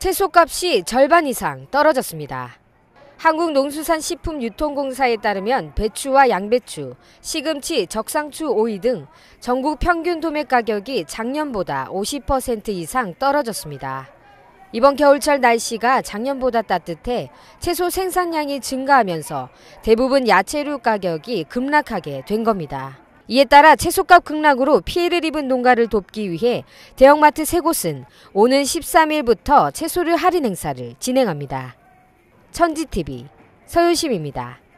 채소값이 절반 이상 떨어졌습니다. 한국농수산식품유통공사에 따르면 배추와 양배추, 시금치, 적상추, 오이 등 전국 평균 도매 가격이 작년보다 50% 이상 떨어졌습니다. 이번 겨울철 날씨가 작년보다 따뜻해 채소 생산량이 증가하면서 대부분 야채류 가격이 급락하게 된 겁니다. 이에 따라 채소값 극락으로 피해를 입은 농가를 돕기 위해 대형마트 세 곳은 오는 13일부터 채소류 할인 행사를 진행합니다. 천지TV 서유심입니다.